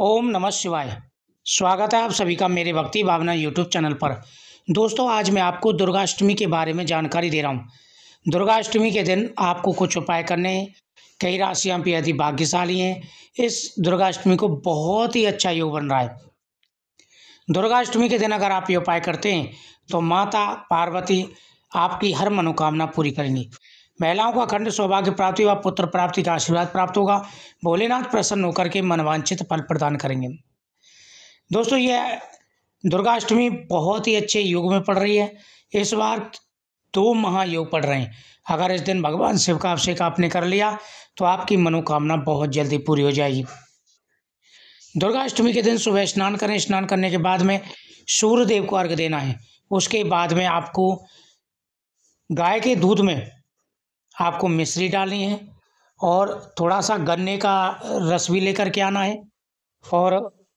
ओम नमः शिवाय स्वागत है आप सभी का मेरे भक्ति भावना यूट्यूब चैनल पर दोस्तों आज मैं आपको दुर्गाष्टमी के बारे में जानकारी दे रहा हूँ दुर्गाष्टमी के दिन आपको कुछ उपाय करने हैं कई राशियाँ भी यदि भाग्यशाली हैं इस दुर्गाष्टमी को बहुत ही अच्छा योग बन रहा है दुर्गाष्टमी के दिन अगर आप ये उपाय करते हैं तो माता पार्वती आपकी हर मनोकामना पूरी करेंगी महिलाओं को अखंड सौभाग्य प्राप्ति व पुत्र प्राप्ति का आशीर्वाद प्राप्त होगा भोलेनाथ प्रसन्न होकर के मनवांछित फल प्रदान करेंगे दोस्तों यह दुर्गाष्टमी बहुत ही अच्छे योग में पड़ रही है इस बार दो महायोग पड़ रहे हैं अगर इस दिन भगवान शिव का अभिषेक आपने कर लिया तो आपकी मनोकामना बहुत जल्दी पूरी हो जाएगी दुर्गाष्टमी के दिन सुबह स्नान करें स्नान करने के बाद में सूर्य देव को अर्घ देना है उसके बाद में आपको गाय के दूध में आपको मिश्री डालनी है और थोड़ा सा गन्ने का रस भी लेकर के आना है और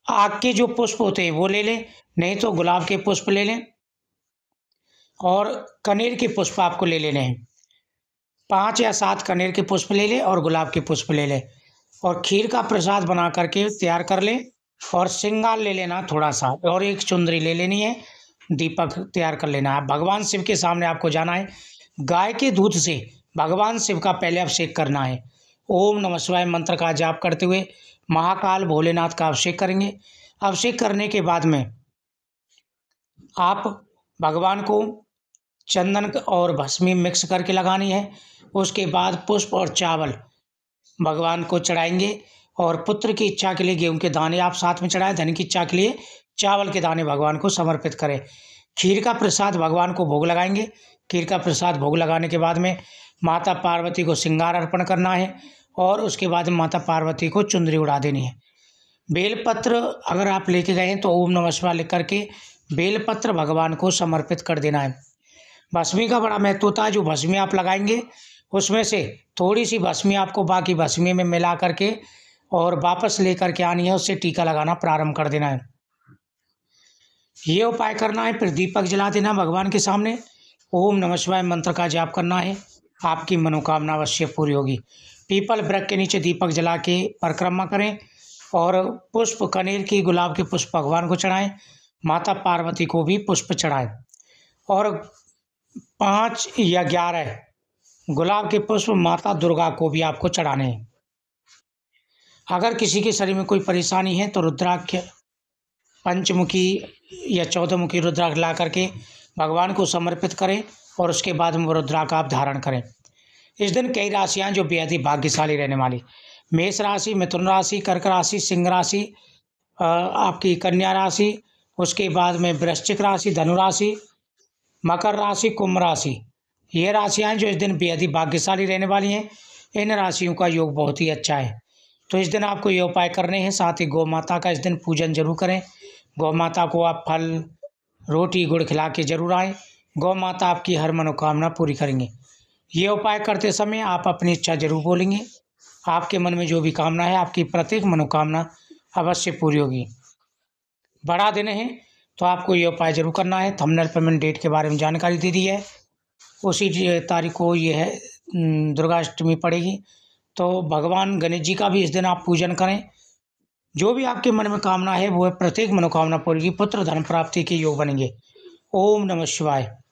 आग के जो पुष्प होते हैं वो ले लें नहीं तो गुलाब के पुष्प ले लें और कनेर के पुष्प आपको ले लेने हैं पांच या सात कनेर के पुष्प ले लें और गुलाब के पुष्प ले लें और खीर का प्रसाद बना करके तैयार कर लें और श्रृंगार ले लेना थोड़ा सा और एक चुंदरी ले लेनी है दीपक तैयार कर लेना है भगवान शिव के सामने आपको जाना है गाय के दूध से भगवान शिव का पहले अभिषेक करना है ओम नमः शिवाय मंत्र का जाप करते हुए महाकाल भोलेनाथ का अभिषेक करेंगे अभिषेक करने के बाद में आप भगवान को चंदन और भस्मी मिक्स करके लगानी है उसके बाद पुष्प और चावल भगवान को चढ़ाएंगे और पुत्र की इच्छा के लिए गेहूं के दाने आप साथ में चढ़ाएं धन की इच्छा के लिए चावल के दाने भगवान को समर्पित करें खीर का प्रसाद भगवान को भोग लगाएंगे खीर का प्रसाद भोग लगाने के बाद में माता पार्वती को श्रृंगार अर्पण करना है और उसके बाद माता पार्वती को चुंदरी उड़ा देनी है बेलपत्र अगर आप लेके गए हैं तो ओम नमः शिवाय लिख करके बेलपत्र भगवान को समर्पित कर देना है भस्मी का बड़ा महत्व था जो भस्मी आप लगाएंगे उसमें से थोड़ी सी भस्मी आपको बाकी भस्मी में मिला करके और वापस ले करके आनी है उससे टीका लगाना प्रारंभ कर देना है ये उपाय करना है फिर दीपक जला देना भगवान के सामने ओम नमः शिवाय मंत्र का जाप करना है आपकी मनोकामना अवश्य पूरी होगी पीपल वृक्ष के नीचे दीपक जला के परिक्रमा करें और पुष्प कनेर की गुलाब के पुष्प भगवान को चढ़ाएं माता पार्वती को भी पुष्प चढ़ाएं और पाँच या ग्यारह गुलाब के पुष्प माता दुर्गा को भी आपको चढ़ाने हैं अगर किसी के शरीर में कोई परेशानी है तो रुद्राक्ष पंचमुखी या चौदह मुखी रुद्राक्ष ला करके भगवान को समर्पित करें और उसके बाद में रुद्रा का आप धारण करें इस दिन कई राशियाँ जो बेहद ही भाग्यशाली रहने वाली मेष राशि मिथुन राशि कर्क राशि सिंह राशि आपकी कन्या राशि उसके बाद में वृश्चिक राशि धनु राशि मकर राशि कुंभ राशि ये राशियाँ जो इस दिन बेहद ही भाग्यशाली रहने वाली हैं इन राशियों का योग बहुत ही अच्छा है तो इस दिन आपको ये उपाय करने हैं साथ ही गौ माता का इस दिन पूजन जरूर करें गौ माता को आप फल रोटी गुड़ खिला के जरूर आएँ गौ माता आपकी हर मनोकामना पूरी करेंगे ये उपाय करते समय आप अपनी इच्छा जरूर बोलेंगे आपके मन में जो भी कामना है आपकी प्रत्येक मनोकामना अवश्य पूरी होगी बड़ा दिन है तो आपको ये उपाय जरूर करना है थंबनेल पेमेंट डेट के बारे में जानकारी दे दी है उसी तारीख को ये है दुर्गाष्टमी पड़ेगी तो भगवान गणेश जी का भी इस दिन आप पूजन करें जो भी आपके मन में कामना है वो प्रत्येक मनोकामना पूरी पुत्र धन प्राप्ति के योग बनेंगे ओम नमः शिवाय